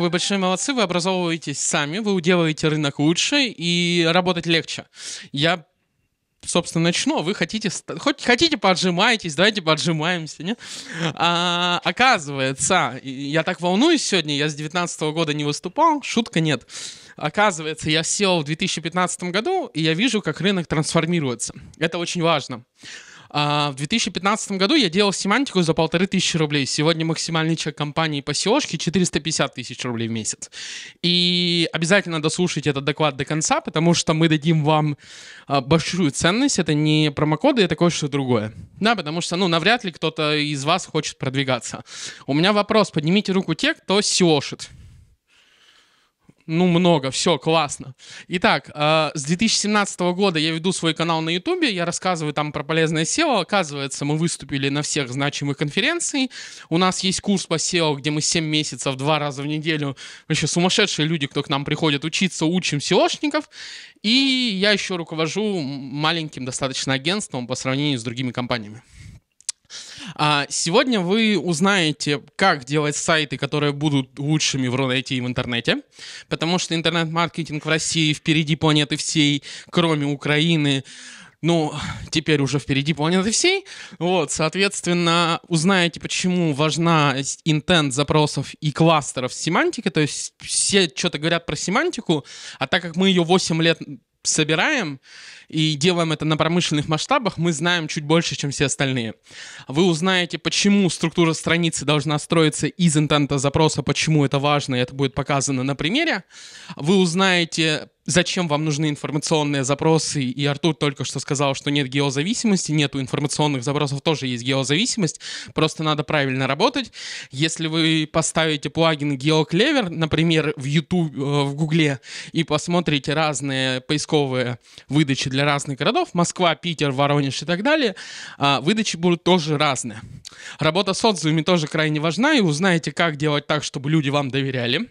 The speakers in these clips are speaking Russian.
вы большие молодцы, вы образовываетесь сами, вы делаете рынок лучше и работать легче. Я собственно, начну. Вы хотите, хоть хотите поджимаетесь, давайте поджимаемся, нет? А, оказывается, я так волнуюсь сегодня, я с 19 -го года не выступал, шутка нет. Оказывается, я сел в 2015 году, и я вижу, как рынок трансформируется. Это очень важно. А, в 2015 году я делал семантику за полторы тысячи рублей. Сегодня максимальный чек компании по seo 450 тысяч рублей в месяц. И обязательно дослушайте этот доклад до конца, потому что мы дадим вам а, большую ценность. Это не промокоды, это кое-что другое. Да, потому что, ну, навряд ли кто-то из вас хочет продвигаться. У меня вопрос. Поднимите руку те, кто seo -шит. Ну, много, все, классно. Итак, э, с 2017 года я веду свой канал на Ютубе, я рассказываю там про полезное SEO. Оказывается, мы выступили на всех значимых конференциях. У нас есть курс по SEO, где мы 7 месяцев, два раза в неделю. Вообще сумасшедшие люди, кто к нам приходит учиться, учим SEOшников. И я еще руковожу маленьким достаточно агентством по сравнению с другими компаниями. А сегодня вы узнаете, как делать сайты, которые будут лучшими в Рунете и в интернете, потому что интернет-маркетинг в России впереди планеты всей, кроме Украины ну, теперь уже впереди планеты всей. Вот, соответственно, узнаете, почему важна интент запросов и кластеров семантики. То есть все что-то говорят про семантику, а так как мы ее 8 лет собираем и делаем это на промышленных масштабах, мы знаем чуть больше, чем все остальные. Вы узнаете, почему структура страницы должна строиться из интента запроса, почему это важно, и это будет показано на примере. Вы узнаете, зачем вам нужны информационные запросы, и Артур только что сказал, что нет геозависимости, нету информационных запросов, тоже есть геозависимость, просто надо правильно работать. Если вы поставите плагин GeoClever, например, в YouTube, э, в Гугле, и посмотрите разные поисковые выдачи для разных городов, Москва, Питер, Воронеж и так далее, а, выдачи будут тоже разные. Работа с отзывами тоже крайне важна, и узнаете, как делать так, чтобы люди вам доверяли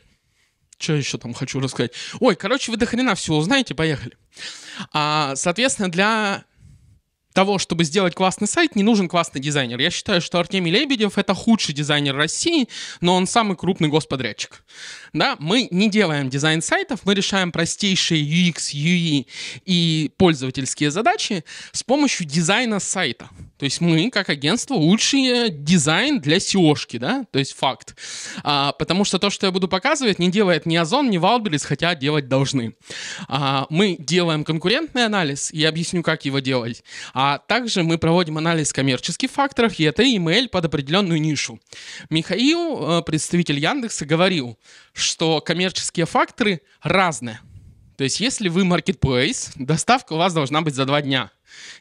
что еще там хочу рассказать? Ой, короче, вы до хрена все узнаете, поехали. А, соответственно, для того, чтобы сделать классный сайт, не нужен классный дизайнер. Я считаю, что Артемий Лебедев — это худший дизайнер России, но он самый крупный господрядчик. Да, мы не делаем дизайн сайтов, мы решаем простейшие UX, UI и пользовательские задачи с помощью дизайна сайта — то есть мы, как агентство, лучший э, дизайн для SEO-шки, да? То есть факт. А, потому что то, что я буду показывать, не делает ни Озон, ни Валберис, хотя делать должны. А, мы делаем конкурентный анализ, и я объясню, как его делать. А также мы проводим анализ коммерческих факторов, и это email под определенную нишу. Михаил, э, представитель Яндекса, говорил, что коммерческие факторы разные – то есть если вы marketplace, доставка у вас должна быть за два дня.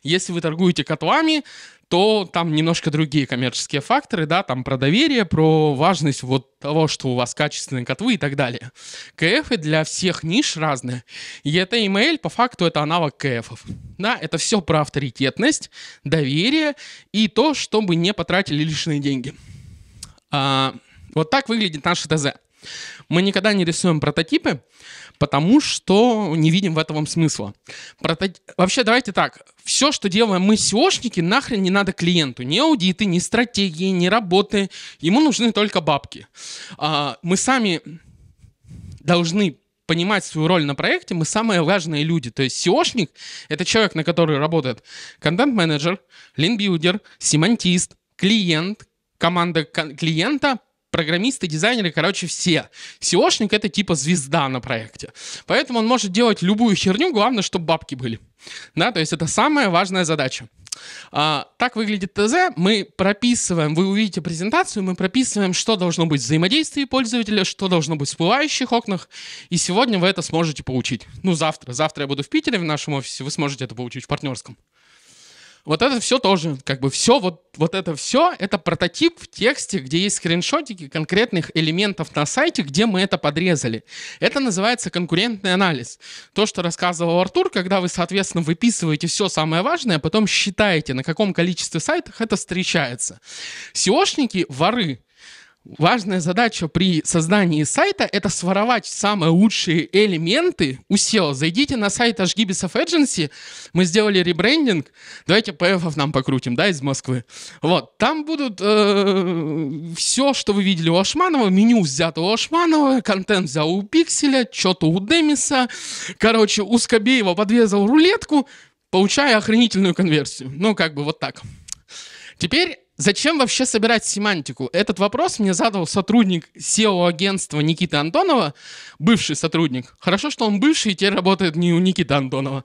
Если вы торгуете котлами, то там немножко другие коммерческие факторы, да, там про доверие, про важность вот того, что у вас качественные котлы и так далее. КФы для всех ниш разные. И это email, по факту, это аналог КФов. Да, это все про авторитетность, доверие и то, чтобы не потратили лишние деньги. А, вот так выглядит наше ТЗ. Мы никогда не рисуем прототипы, потому что не видим в этом смысла. Прото... Вообще, давайте так, все, что делаем мы, SEOшники, нахрен не надо клиенту. Ни аудиты, ни стратегии, ни работы. Ему нужны только бабки. А, мы сами должны понимать свою роль на проекте, мы самые важные люди. То есть SEOшник — это человек, на который работает контент-менеджер, линбилдер, семантист, клиент, команда клиента, программисты, дизайнеры, короче, все. SEOшник — это типа звезда на проекте. Поэтому он может делать любую херню, главное, чтобы бабки были. Да, то есть это самая важная задача. А, так выглядит ТЗ. Мы прописываем, вы увидите презентацию, мы прописываем, что должно быть в взаимодействии пользователя, что должно быть в всплывающих окнах. И сегодня вы это сможете получить. Ну, завтра. Завтра я буду в Питере в нашем офисе, вы сможете это получить в партнерском. Вот это все тоже, как бы все, вот, вот это все, это прототип в тексте, где есть скриншотики конкретных элементов на сайте, где мы это подрезали. Это называется конкурентный анализ. То, что рассказывал Артур, когда вы, соответственно, выписываете все самое важное, а потом считаете, на каком количестве сайтах это встречается. SEOшники — воры. Важная задача при создании сайта — это своровать самые лучшие элементы у SEO. Зайдите на сайт HGBSF Agency, мы сделали ребрендинг, давайте PF нам покрутим, да, из Москвы. Вот, там будут э, все, что вы видели у Ашманова, меню взято у Ашманова, контент взял у Пикселя, что-то у Демиса, короче, у Скобеева подвязал рулетку, получая охранительную конверсию. Ну, как бы вот так. Теперь Зачем вообще собирать семантику? Этот вопрос мне задал сотрудник SEO-агентства Никита Антонова, бывший сотрудник. Хорошо, что он бывший и теперь работает не у Никиты Антонова.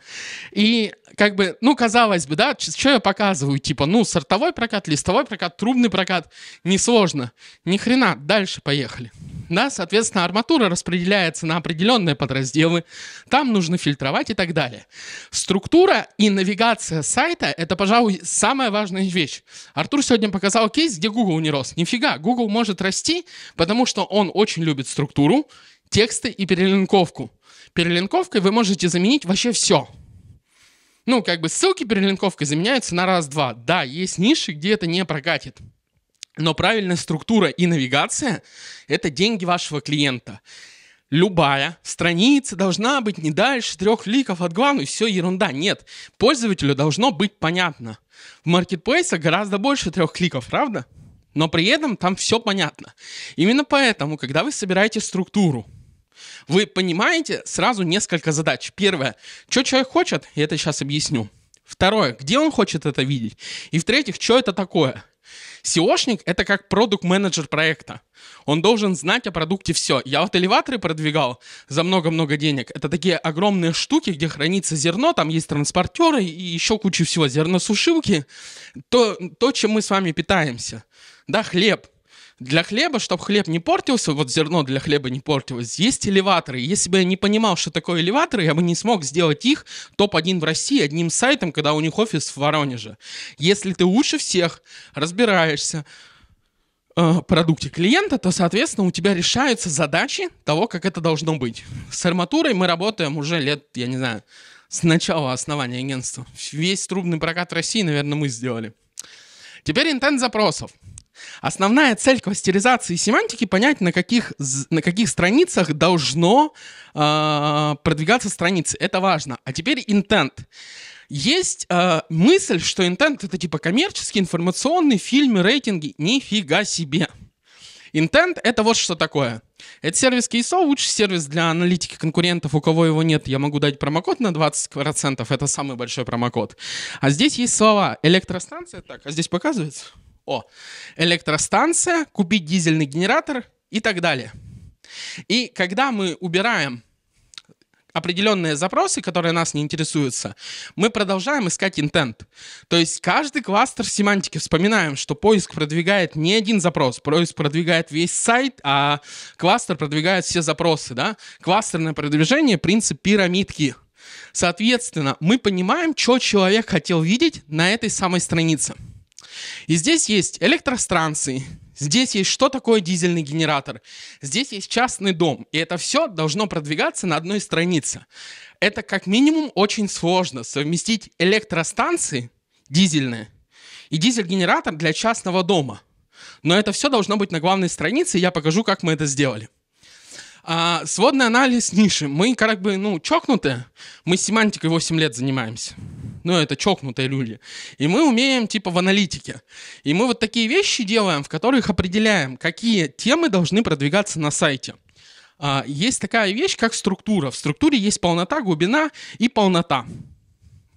И как бы, ну, казалось бы, да, что я показываю? Типа, ну, сортовой прокат, листовой прокат, трубный прокат. Несложно. Ни хрена. Дальше поехали. Поехали да, соответственно, арматура распределяется на определенные подразделы, там нужно фильтровать и так далее. Структура и навигация сайта — это, пожалуй, самая важная вещь. Артур сегодня показал кейс, где Google не рос. Нифига, Google может расти, потому что он очень любит структуру, тексты и перелинковку. Перелинковкой вы можете заменить вообще все — ну, как бы ссылки перелинковкой заменяются на раз-два. Да, есть ниши, где это не прокатит. Но правильная структура и навигация — это деньги вашего клиента. Любая страница должна быть не дальше трех кликов от главной, все ерунда, нет. Пользователю должно быть понятно. В маркетплейсах гораздо больше трех кликов, правда? Но при этом там все понятно. Именно поэтому, когда вы собираете структуру, вы понимаете сразу несколько задач. Первое, что человек хочет, я это сейчас объясню. Второе, где он хочет это видеть. И в-третьих, что это такое. SEOшник — это как продукт-менеджер проекта. Он должен знать о продукте все. Я вот элеваторы продвигал за много-много денег. Это такие огромные штуки, где хранится зерно, там есть транспортеры и еще куча всего, зерносушилки. То, то чем мы с вами питаемся. Да, хлеб, для хлеба, чтобы хлеб не портился, вот зерно для хлеба не портилось, есть элеваторы. Если бы я не понимал, что такое элеваторы, я бы не смог сделать их топ-1 в России одним сайтом, когда у них офис в Воронеже. Если ты лучше всех разбираешься э, продукте клиента, то, соответственно, у тебя решаются задачи того, как это должно быть. С арматурой мы работаем уже лет, я не знаю, с начала основания агентства. Весь трубный прокат России, наверное, мы сделали. Теперь интент запросов. Основная цель кластеризации семантики — понять, на каких, на каких страницах должно э, продвигаться страницы. Это важно. А теперь интент. Есть э, мысль, что интент — это типа коммерческий, информационный, фильмы, рейтинги. Нифига себе! Интент — это вот что такое. Это сервис кейсо, лучший сервис для аналитики конкурентов. У кого его нет, я могу дать промокод на 20%. Это самый большой промокод. А здесь есть слова электростанция. Так, а здесь показывается? О, электростанция, купить дизельный генератор и так далее. И когда мы убираем определенные запросы, которые нас не интересуются, мы продолжаем искать интент. То есть каждый кластер семантики вспоминаем, что поиск продвигает не один запрос, поиск продвигает весь сайт, а кластер продвигает все запросы, да? Кластерное продвижение — принцип пирамидки. Соответственно, мы понимаем, что человек хотел видеть на этой самой странице — и здесь есть электростанции, здесь есть что такое дизельный генератор, здесь есть частный дом. И это все должно продвигаться на одной странице. Это как минимум очень сложно совместить электростанции дизельные и дизель-генератор для частного дома. Но это все должно быть на главной странице, и я покажу, как мы это сделали. А, сводный анализ ниши. Мы как бы, ну, чокнутые. Мы семантикой 8 лет занимаемся. Ну, это чокнутые люди. И мы умеем, типа, в аналитике. И мы вот такие вещи делаем, в которых определяем, какие темы должны продвигаться на сайте. А, есть такая вещь, как структура. В структуре есть полнота, глубина и полнота.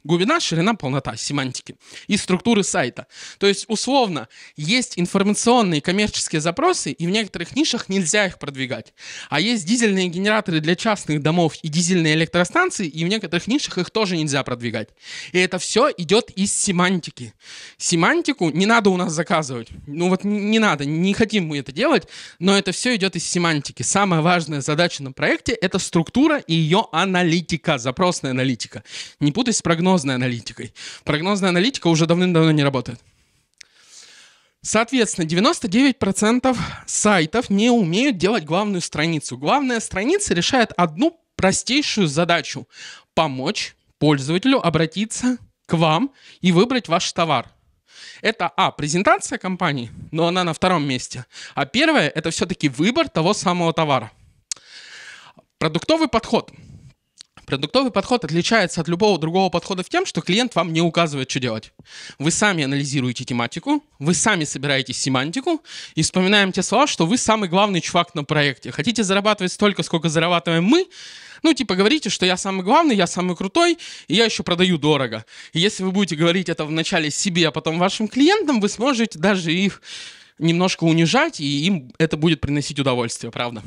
Глубина, ширина, полнота, семантики и структуры сайта. То есть, условно, есть информационные коммерческие запросы, и в некоторых нишах нельзя их продвигать. А есть дизельные генераторы для частных домов и дизельные электростанции, и в некоторых нишах их тоже нельзя продвигать. И это все идет из семантики. Семантику не надо у нас заказывать. Ну вот не надо, не хотим мы это делать, но это все идет из семантики. Самая важная задача на проекте — это структура и ее аналитика, запросная аналитика. Не путай с прогнозом прогнозной аналитикой. Прогнозная аналитика уже давным-давно не работает. Соответственно, 99% сайтов не умеют делать главную страницу. Главная страница решает одну простейшую задачу – помочь пользователю обратиться к вам и выбрать ваш товар. Это, а, презентация компании, но она на втором месте. А первое – это все-таки выбор того самого товара. Продуктовый подход – Продуктовый подход отличается от любого другого подхода в тем, что клиент вам не указывает, что делать. Вы сами анализируете тематику, вы сами собираете семантику и вспоминаем те слова, что вы самый главный чувак на проекте. Хотите зарабатывать столько, сколько зарабатываем мы? Ну, типа, говорите, что я самый главный, я самый крутой, и я еще продаю дорого. И если вы будете говорить это вначале себе, а потом вашим клиентам, вы сможете даже их немножко унижать, и им это будет приносить удовольствие, правда.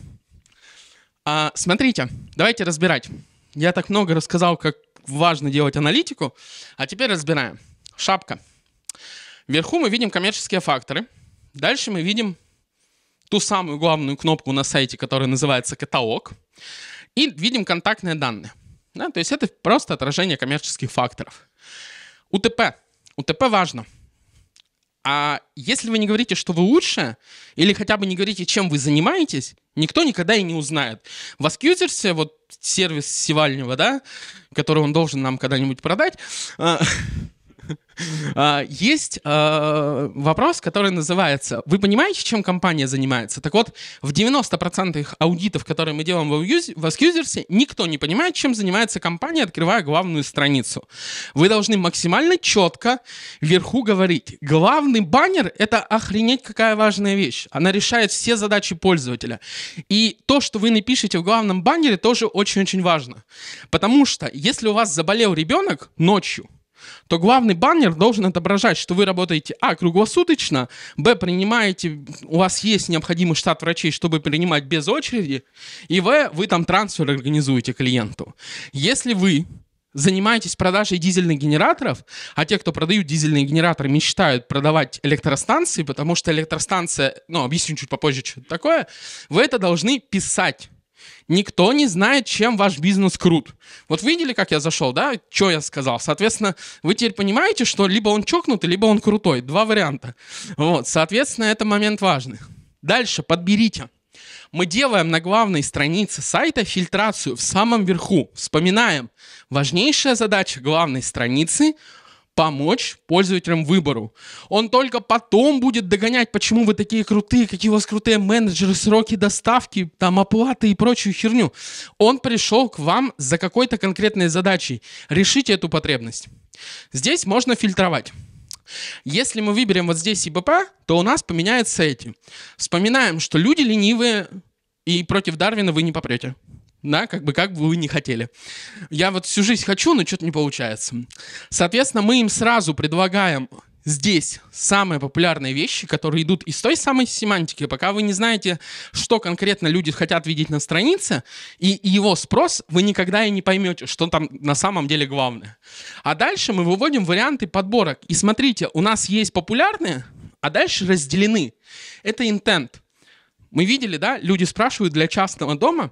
А, смотрите, давайте разбирать. Я так много рассказал, как важно делать аналитику, а теперь разбираем. Шапка. Вверху мы видим коммерческие факторы. Дальше мы видим ту самую главную кнопку на сайте, которая называется «Каталог». И видим контактные данные. Да, то есть это просто отражение коммерческих факторов. УТП. УТП важно – а если вы не говорите, что вы лучше, или хотя бы не говорите, чем вы занимаетесь, никто никогда и не узнает. В Аскьюзерсе, вот сервис Севальнева, да, который он должен нам когда-нибудь продать, а, а, есть а, вопрос, который называется, вы понимаете, чем компания занимается? Так вот, в 90% аудитов, которые мы делаем в Askusers, никто не понимает, чем занимается компания, открывая главную страницу. Вы должны максимально четко вверху говорить, главный баннер — это охренеть какая важная вещь. Она решает все задачи пользователя. И то, что вы напишете в главном баннере, тоже очень-очень важно. Потому что если у вас заболел ребенок ночью, то главный баннер должен отображать, что вы работаете, а, круглосуточно, б, принимаете, у вас есть необходимый штат врачей, чтобы принимать без очереди, и, в, вы там трансфер организуете клиенту. Если вы занимаетесь продажей дизельных генераторов, а те, кто продают дизельные генераторы, мечтают продавать электростанции, потому что электростанция, ну, объясню чуть попозже, что это такое, вы это должны писать Никто не знает, чем ваш бизнес крут. Вот видели, как я зашел, да? Что я сказал? Соответственно, вы теперь понимаете, что либо он чокнутый, либо он крутой. Два варианта. Вот, соответственно, это момент важный. Дальше подберите. Мы делаем на главной странице сайта фильтрацию в самом верху. Вспоминаем. Важнейшая задача главной страницы — помочь пользователям выбору. Он только потом будет догонять, почему вы такие крутые, какие у вас крутые менеджеры, сроки доставки, там оплаты и прочую херню. Он пришел к вам за какой-то конкретной задачей. Решите эту потребность. Здесь можно фильтровать. Если мы выберем вот здесь ИБП, то у нас поменяются эти. Вспоминаем, что люди ленивые, и против Дарвина вы не попрете. Да, как бы, как бы вы не хотели. Я вот всю жизнь хочу, но что-то не получается. Соответственно, мы им сразу предлагаем здесь самые популярные вещи, которые идут из той самой семантики. Пока вы не знаете, что конкретно люди хотят видеть на странице, и его спрос, вы никогда и не поймете, что там на самом деле главное. А дальше мы выводим варианты подборок. И смотрите, у нас есть популярные, а дальше разделены. Это интент. Мы видели, да, люди спрашивают для частного дома,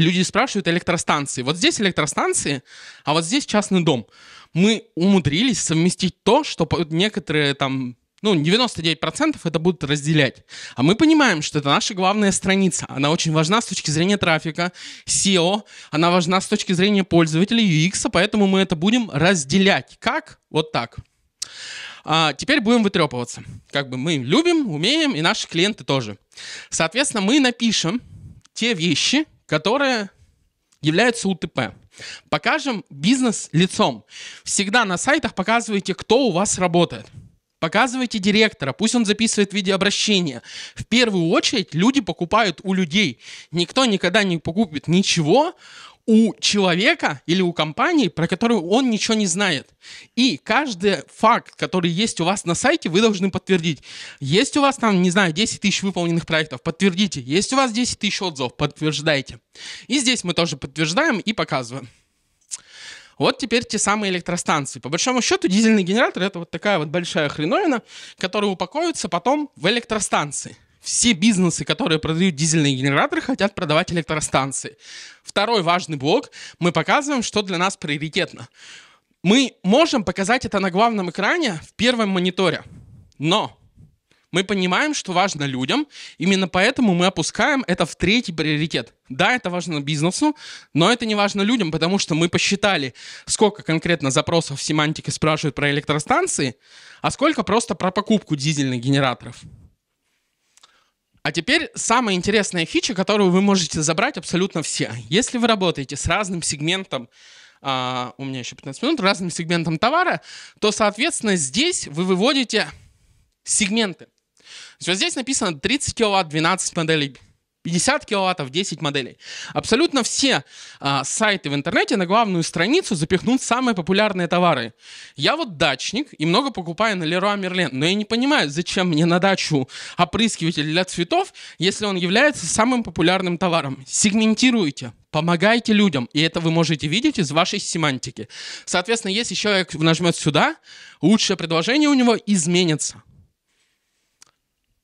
люди спрашивают электростанции. Вот здесь электростанции, а вот здесь частный дом. Мы умудрились совместить то, что некоторые там ну, 99% это будут разделять. А мы понимаем, что это наша главная страница. Она очень важна с точки зрения трафика, SEO, она важна с точки зрения пользователей, UX, а поэтому мы это будем разделять. Как? Вот так. А теперь будем вытрепываться. Как бы мы любим, умеем, и наши клиенты тоже. Соответственно, мы напишем те вещи, которые являются УТП. Покажем бизнес лицом. Всегда на сайтах показывайте, кто у вас работает. Показывайте директора, пусть он записывает видеообращение. В первую очередь люди покупают у людей. Никто никогда не покупит ничего у человека или у компании, про которую он ничего не знает. И каждый факт, который есть у вас на сайте, вы должны подтвердить. Есть у вас там, не знаю, 10 тысяч выполненных проектов, подтвердите. Есть у вас 10 тысяч отзывов, подтверждайте. И здесь мы тоже подтверждаем и показываем. Вот теперь те самые электростанции. По большому счету дизельный генератор это вот такая вот большая хреновина, которая упаковывается потом в электростанции. Все бизнесы, которые продают дизельные генераторы, хотят продавать электростанции. Второй важный блок. Мы показываем, что для нас приоритетно. Мы можем показать это на главном экране в первом мониторе. Но мы понимаем, что важно людям, именно поэтому мы опускаем это в третий приоритет. Да, это важно бизнесу, но это не важно людям, потому что мы посчитали, сколько конкретно запросов в семантике спрашивают про электростанции, а сколько просто про покупку дизельных генераторов. А теперь самая интересная фича, которую вы можете забрать абсолютно все. Если вы работаете с разным сегментом Uh, у меня еще 15 минут, разным сегментом товара, то, соответственно, здесь вы выводите сегменты. То есть вот здесь написано 30 киловатт, 12 моделей 50 киловаттов, 10 моделей. Абсолютно все а, сайты в интернете на главную страницу запихнут самые популярные товары. Я вот дачник и много покупаю на Леруа Мерлен, но я не понимаю, зачем мне на дачу опрыскиватель для цветов, если он является самым популярным товаром. Сегментируйте, помогайте людям, и это вы можете видеть из вашей семантики. Соответственно, если человек нажмет сюда, лучшее предложение у него изменится.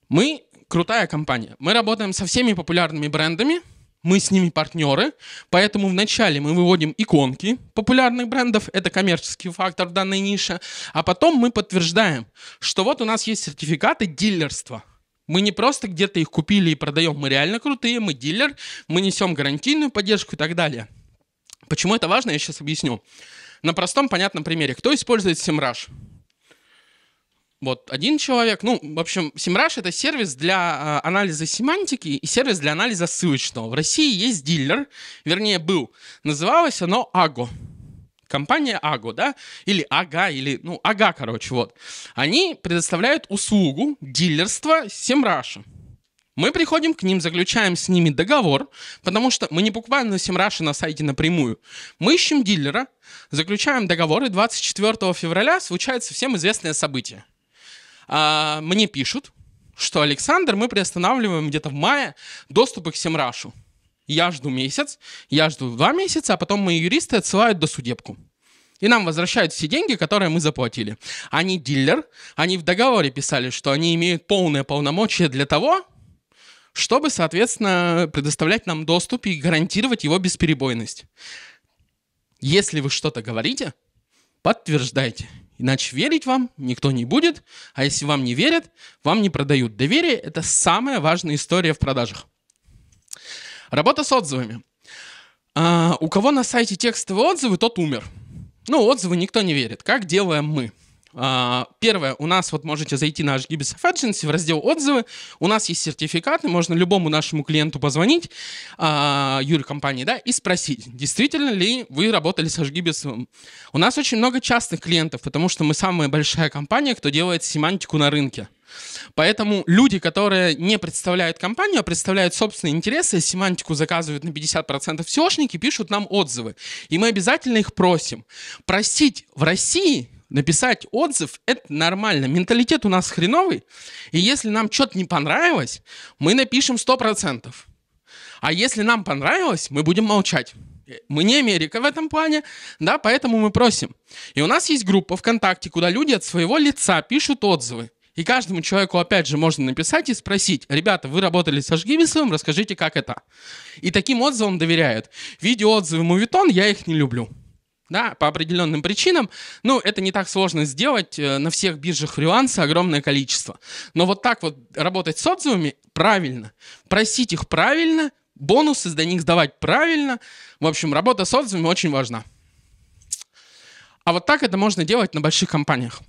Мы крутая компания. Мы работаем со всеми популярными брендами, мы с ними партнеры, поэтому вначале мы выводим иконки популярных брендов, это коммерческий фактор в данной нише, а потом мы подтверждаем, что вот у нас есть сертификаты дилерства. Мы не просто где-то их купили и продаем, мы реально крутые, мы дилер, мы несем гарантийную поддержку и так далее. Почему это важно, я сейчас объясню. На простом, понятном примере. Кто использует Simrush? Вот, один человек, ну, в общем, Simrush — это сервис для э, анализа семантики и сервис для анализа ссылочного. В России есть дилер, вернее, был. Называлось оно «Аго». Компания «Аго», да? Или «Ага», или, ну, «Ага», короче, вот. Они предоставляют услугу дилерства Simrush. Мы приходим к ним, заключаем с ними договор, потому что мы не покупаем на Симраше на сайте напрямую. Мы ищем дилера, заключаем договор, и 24 февраля случается всем известное событие. А, мне пишут, что Александр, мы приостанавливаем где-то в мае доступы к Семрашу. Я жду месяц, я жду два месяца, а потом мои юристы отсылают до судебку. И нам возвращают все деньги, которые мы заплатили. Они дилер, они в договоре писали, что они имеют полное полномочие для того, чтобы, соответственно, предоставлять нам доступ и гарантировать его бесперебойность. Если вы что-то говорите, подтверждайте. Иначе верить вам никто не будет, а если вам не верят, вам не продают. Доверие — это самая важная история в продажах. Работа с отзывами. А, у кого на сайте текстовые отзывы, тот умер. Ну, отзывы никто не верит. Как делаем мы? — а, первое, у нас вот можете зайти на HGBS Agency в раздел «Отзывы». У нас есть сертификаты, можно любому нашему клиенту позвонить, а, Юрий компании, да, и спросить, действительно ли вы работали с HGBS. У нас очень много частных клиентов, потому что мы самая большая компания, кто делает семантику на рынке. Поэтому люди, которые не представляют компанию, а представляют собственные интересы, семантику заказывают на 50% SEOшники, пишут нам отзывы. И мы обязательно их просим. Просить в России – написать отзыв, это нормально. Менталитет у нас хреновый, и если нам что-то не понравилось, мы напишем 100%. А если нам понравилось, мы будем молчать. Мы не Америка в этом плане, да, поэтому мы просим. И у нас есть группа ВКонтакте, куда люди от своего лица пишут отзывы. И каждому человеку, опять же, можно написать и спросить, ребята, вы работали со Жгивисовым, расскажите, как это. И таким отзывом доверяют. Видеоотзывы Мувитон я их не люблю да, по определенным причинам. Ну, это не так сложно сделать. Э, на всех биржах фриланса огромное количество. Но вот так вот работать с отзывами правильно. Просить их правильно, бонусы за них сдавать правильно. В общем, работа с отзывами очень важна. А вот так это можно делать на больших компаниях.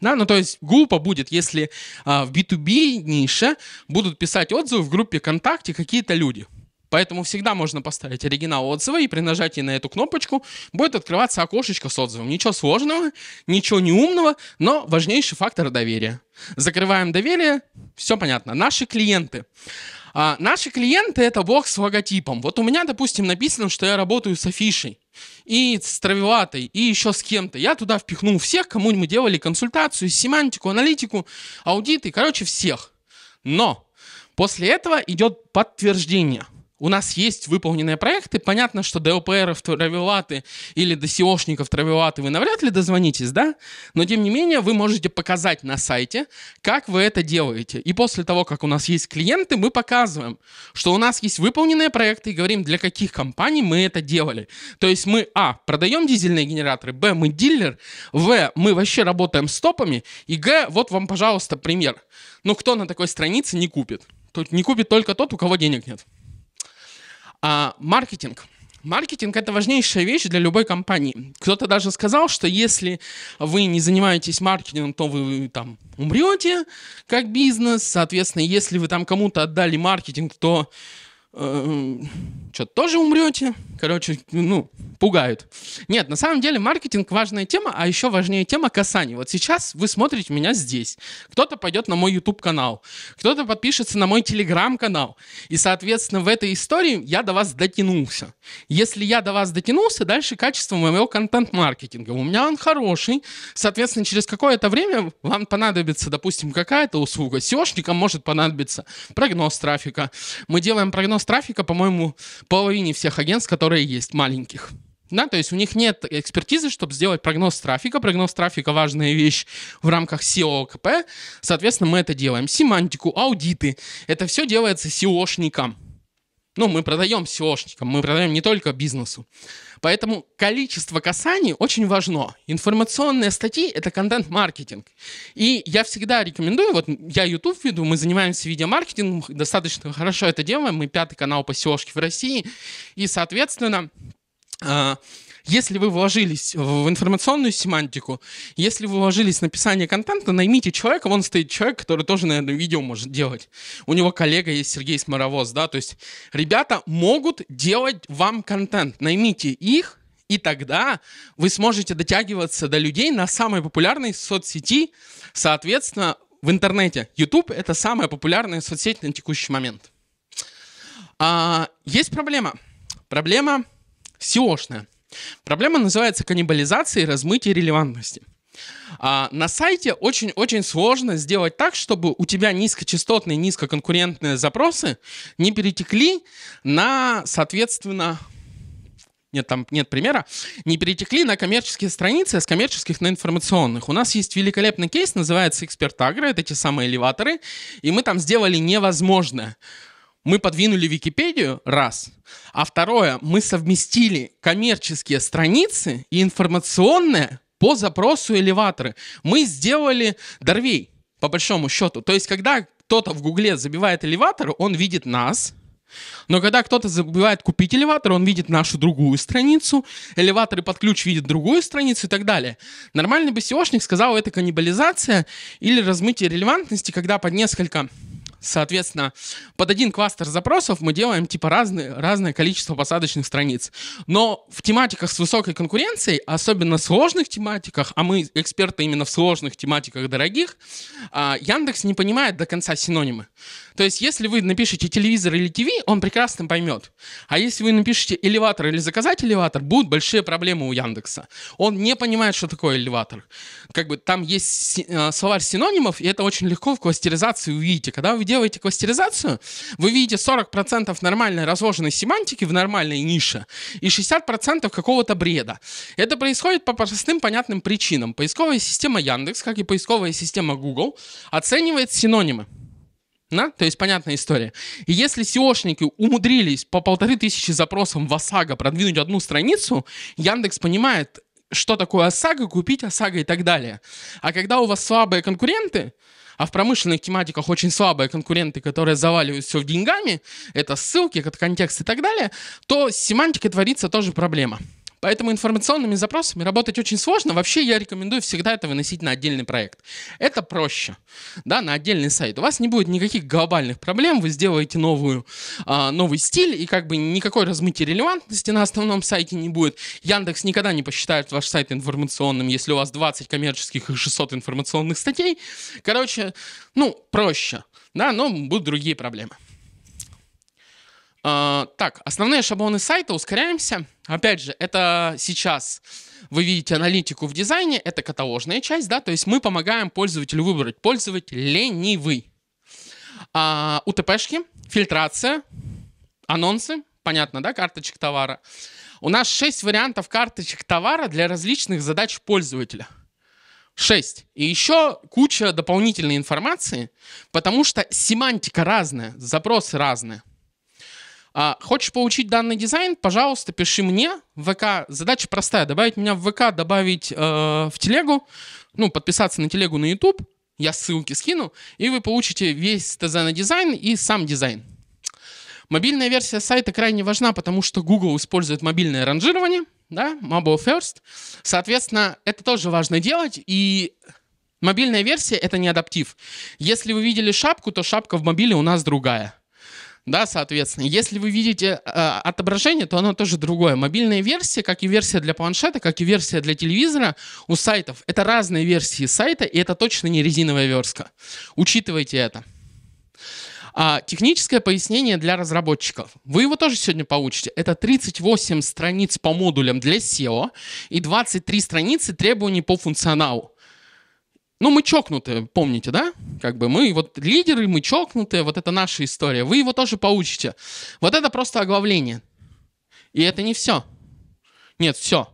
Да, ну то есть глупо будет, если а, в B2B нише будут писать отзывы в группе ВКонтакте какие-то люди. Поэтому всегда можно поставить оригинал отзыва, и при нажатии на эту кнопочку будет открываться окошечко с отзывом. Ничего сложного, ничего неумного, но важнейший фактор доверия. Закрываем доверие, все понятно. Наши клиенты. А, наши клиенты — это блог с логотипом. Вот у меня, допустим, написано, что я работаю с афишей, и с травилатой, и еще с кем-то. Я туда впихнул всех, кому мы делали консультацию, семантику, аналитику, аудиты, короче, всех. Но после этого идет подтверждение — у нас есть выполненные проекты. Понятно, что до ОПРов травелаты или до SEOшников травилаты вы навряд ли дозвонитесь, да? Но, тем не менее, вы можете показать на сайте, как вы это делаете. И после того, как у нас есть клиенты, мы показываем, что у нас есть выполненные проекты и говорим, для каких компаний мы это делали. То есть мы, а, продаем дизельные генераторы, б, мы дилер, в, мы вообще работаем с топами, и г, вот вам, пожалуйста, пример. Ну, кто на такой странице не купит? Тут не купит только тот, у кого денег нет. А, маркетинг. Маркетинг — это важнейшая вещь для любой компании. Кто-то даже сказал, что если вы не занимаетесь маркетингом, то вы там умрете как бизнес. Соответственно, если вы там кому-то отдали маркетинг, то Эм, что тоже умрете. Короче, ну, пугают. Нет, на самом деле маркетинг важная тема, а еще важнее тема касаний. Вот сейчас вы смотрите меня здесь. Кто-то пойдет на мой YouTube-канал, кто-то подпишется на мой Telegram-канал. И, соответственно, в этой истории я до вас дотянулся. Если я до вас дотянулся, дальше качество моего контент-маркетинга. У меня он хороший. Соответственно, через какое-то время вам понадобится, допустим, какая-то услуга. SEOшникам может понадобиться прогноз трафика. Мы делаем прогноз сброс трафика, по-моему, половине всех агентств, которые есть, маленьких. Да, то есть у них нет экспертизы, чтобы сделать прогноз трафика. Прогноз трафика – важная вещь в рамках SEO кп Соответственно, мы это делаем. Семантику, аудиты – это все делается seo SEOшником. Ну, мы продаем SEOшникам, мы продаем не только бизнесу. Поэтому количество касаний очень важно. Информационные статьи — это контент-маркетинг. И я всегда рекомендую, вот я YouTube веду, мы занимаемся видеомаркетингом, достаточно хорошо это делаем, мы пятый канал по SEOшке в России, и, соответственно, а, если вы вложились в информационную семантику, если вы вложились в написание контента, наймите человека, вон стоит человек, который тоже, наверное, видео может делать. У него коллега есть Сергей Сморовоз, да, то есть ребята могут делать вам контент, наймите их, и тогда вы сможете дотягиваться до людей на самой популярной соцсети, соответственно, в интернете. YouTube — это самая популярная соцсеть на текущий момент. А, есть проблема. Проблема seo -шная. Проблема называется каннибализация и размытие релевантности. А, на сайте очень-очень сложно сделать так, чтобы у тебя низкочастотные, низкоконкурентные запросы не перетекли на, соответственно, нет, там нет примера, не перетекли на коммерческие страницы, а с коммерческих на информационных. У нас есть великолепный кейс, называется «Эксперт Агро», это те самые элеваторы, и мы там сделали невозможное мы подвинули Википедию, раз. А второе, мы совместили коммерческие страницы и информационные по запросу элеваторы. Мы сделали Дорвей, по большому счету. То есть, когда кто-то в Гугле забивает элеватор, он видит нас, но когда кто-то забывает купить элеватор, он видит нашу другую страницу, элеваторы под ключ видят другую страницу и так далее. Нормальный бы SEOшник сказал, это каннибализация или размытие релевантности, когда под несколько Соответственно, под один кластер запросов мы делаем типа разные, разное количество посадочных страниц. Но в тематиках с высокой конкуренцией, особенно сложных тематиках, а мы эксперты именно в сложных тематиках дорогих, а, Яндекс не понимает до конца синонимы. То есть, если вы напишете телевизор или ТВ, он прекрасно поймет. А если вы напишете элеватор или заказать элеватор, будут большие проблемы у Яндекса. Он не понимает, что такое элеватор. Как бы там есть э, словарь синонимов, и это очень легко в кластеризации увидите. Когда вы делаете кластеризацию, вы видите 40% нормальной разложенной семантики в нормальной нише и 60% какого-то бреда. Это происходит по простым понятным причинам. Поисковая система Яндекс, как и поисковая система Google, оценивает синонимы. Да? То есть понятная история. И если SEOшники умудрились по полторы тысячи запросам в ОСАГО продвинуть одну страницу, Яндекс понимает, что такое ОСАГО, купить ОСАГО и так далее. А когда у вас слабые конкуренты, а в промышленных тематиках очень слабые конкуренты, которые заваливают все деньгами, это ссылки, это контекст и так далее, то с семантикой творится тоже проблема. Поэтому информационными запросами работать очень сложно. Вообще я рекомендую всегда это выносить на отдельный проект. Это проще. Да, на отдельный сайт. У вас не будет никаких глобальных проблем. Вы сделаете новую, а, новый стиль, и как бы никакой размытия релевантности на основном сайте не будет. Яндекс никогда не посчитает ваш сайт информационным, если у вас 20 коммерческих и 600 информационных статей. Короче, ну, проще. Да, но будут другие проблемы. А, так, основные шаблоны сайта, ускоряемся. Опять же, это сейчас вы видите аналитику в дизайне, это каталожная часть, да, то есть мы помогаем пользователю выбрать пользователь ленивый. А, uh, УТПшки, фильтрация, анонсы, понятно, да, карточек товара. У нас 6 вариантов карточек товара для различных задач пользователя. 6. И еще куча дополнительной информации, потому что семантика разная, запросы разные – а, хочешь получить данный дизайн? Пожалуйста, пиши мне в ВК. Задача простая. Добавить меня в ВК, добавить э, в телегу, ну, подписаться на телегу на YouTube. Я ссылки скину, и вы получите весь ТЗ на дизайн и сам дизайн. Мобильная версия сайта крайне важна, потому что Google использует мобильное ранжирование, да, mobile first. Соответственно, это тоже важно делать, и мобильная версия — это не адаптив. Если вы видели шапку, то шапка в мобиле у нас другая — да, соответственно. Если вы видите э, отображение, то оно тоже другое. Мобильные версии, как и версия для планшета, как и версия для телевизора у сайтов, это разные версии сайта, и это точно не резиновая верстка. Учитывайте это. А, техническое пояснение для разработчиков. Вы его тоже сегодня получите. Это 38 страниц по модулям для SEO и 23 страницы требований по функционалу ну, мы чокнутые, помните, да? Как бы мы вот лидеры, мы чокнутые, вот это наша история. Вы его тоже получите. Вот это просто оглавление. И это не все. Нет, все.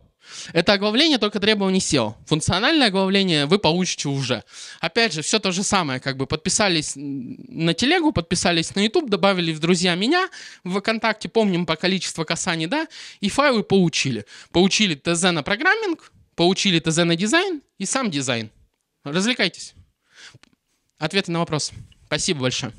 Это оглавление только требований SEO. Функциональное оглавление вы получите уже. Опять же, все то же самое, как бы подписались на телегу, подписались на YouTube, добавили в друзья меня, в ВКонтакте помним по количеству касаний, да, и файлы получили. Получили ТЗ на программинг, получили ТЗ на дизайн и сам дизайн. Развлекайтесь. Ответы на вопрос. Спасибо большое.